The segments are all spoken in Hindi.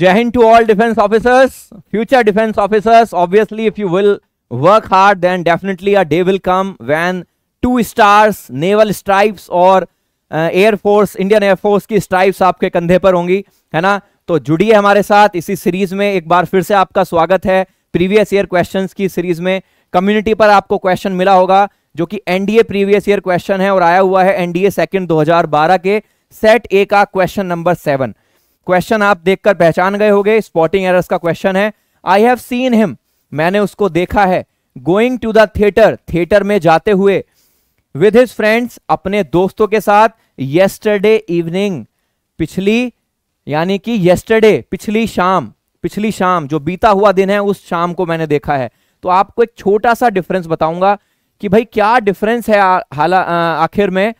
जय हिंद to all defence officers future defence officers Obviously, if you will work hard, then definitely a day will come when two stars, naval stripes और air force Indian air force की स्ट्राइप्स आपके कंधे पर होंगी है ना तो जुड़िए हमारे साथ इसी सीरीज में एक बार फिर से आपका स्वागत है प्रीवियस ईयर क्वेश्चन की सीरीज में कम्युनिटी पर आपको क्वेश्चन मिला होगा जो कि एनडीए प्रीवियस ईयर क्वेश्चन है और आया हुआ है एनडीए सेकंड 2012 के सेट ए का क्वेश्चन नंबर सेवन क्वेश्चन आप देखकर पहचान गए होंगे स्पॉटिंग एरर्स का क्वेश्चन है आई हैव सीन हिम मैंने उसको देखा है going to the theatre theatre में जाते हुए विद हिज फ्रेंड्स अपने दोस्तों के साथ येस्टरडे इवनिंग पिछली यानी कि येस्टरडे पिछली शाम पिछली शाम जो बीता हुआ दिन है उस शाम को मैंने देखा है तो आपको एक छोटा सा डिफरेंस बताऊंगा कि भाई क्या डिफरेंस है हाला आखिर में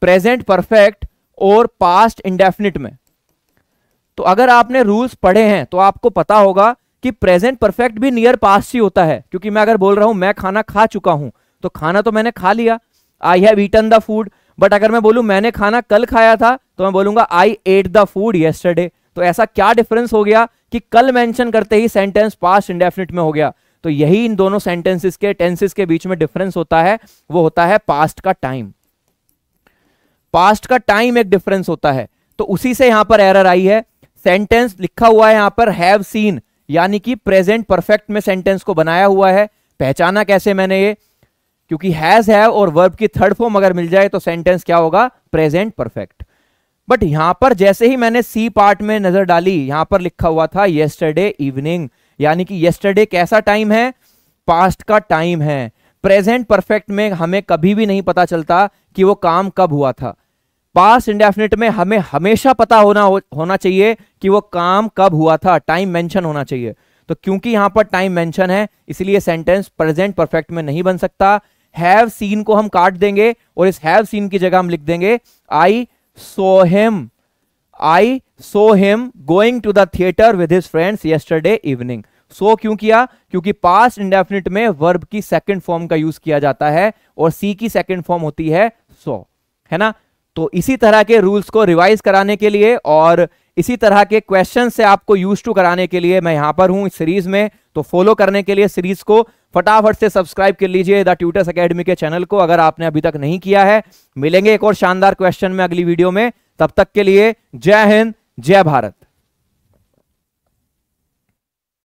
प्रेजेंट परफेक्ट और पास्ट इंडेफिनिट में तो अगर आपने रूल्स पढ़े हैं तो आपको पता होगा कि प्रेजेंट परफेक्ट भी नियर पास ही होता है क्योंकि मैं अगर बोल रहा हूं मैं खाना खा चुका हूं तो खाना तो मैंने खा लिया I have eaten the food but अगर मैं बोलूं मैंने खाना कल खाया था तो मैं बोलूंगा I ate the food yesterday तो ऐसा क्या डिफरेंस हो गया कि कल मेंशन करते ही सेंटेंस पास्ट इंडेफिनिट में हो गया तो यही इन दोनों सेंटेंसेस के टेंसेस के बीच में डिफरेंस होता है वो होता है पास्ट का टाइम पास्ट का टाइम एक डिफरेंस होता है तो उसी से यहां पर एरर आई है सेंटेंस लिखा हुआ है यहां पर हैव सीन यानी कि प्रेजेंट परफेक्ट में सेंटेंस को बनाया हुआ है पहचाना कैसे मैंने ये क्योंकि हैज हैव और वर्ब की थर्ड फॉर्म अगर मिल जाए तो सेंटेंस क्या होगा प्रेजेंट परफेक्ट बट यहां पर जैसे ही मैंने सी पार्ट में नजर डाली यहां पर लिखा हुआ था येस्टरडे इवनिंग यानी कि येस्टरडे कैसा टाइम है पास्ट का टाइम है प्रेजेंट परफेक्ट में हमें कभी भी नहीं पता चलता कि वो काम कब हुआ था पास इंडेफिनिट में हमें हमेशा पता होना हो, होना चाहिए कि वो काम कब हुआ था टाइम मेंशन होना चाहिए तो क्योंकि यहां पर टाइम मेंशन है इसलिए सेंटेंस प्रेजेंट परफेक्ट में नहीं बन सकता हैव सीन को हम काट देंगे और इस हैव सीन की जगह हम लिख देंगे I saw him I saw him going to the theatre with his friends yesterday evening so क्यों किया क्योंकि पास्ट इंडेफिनिट में वर्ब की सेकेंड फॉर्म का यूज किया जाता है और सी की सेकेंड फॉर्म होती है सो so, है ना तो इसी तरह के रूल्स को रिवाइज कराने के लिए और इसी तरह के क्वेश्चन से आपको यूज टू कराने के लिए मैं यहां पर हूं इस सीरीज में तो फॉलो करने के लिए सीरीज को फटाफट से सब्सक्राइब कर लीजिए द ट्यूटर्स अकेडमी के चैनल को अगर आपने अभी तक नहीं किया है मिलेंगे एक और शानदार क्वेश्चन में अगली वीडियो में तब तक के लिए जय हिंद जय भारत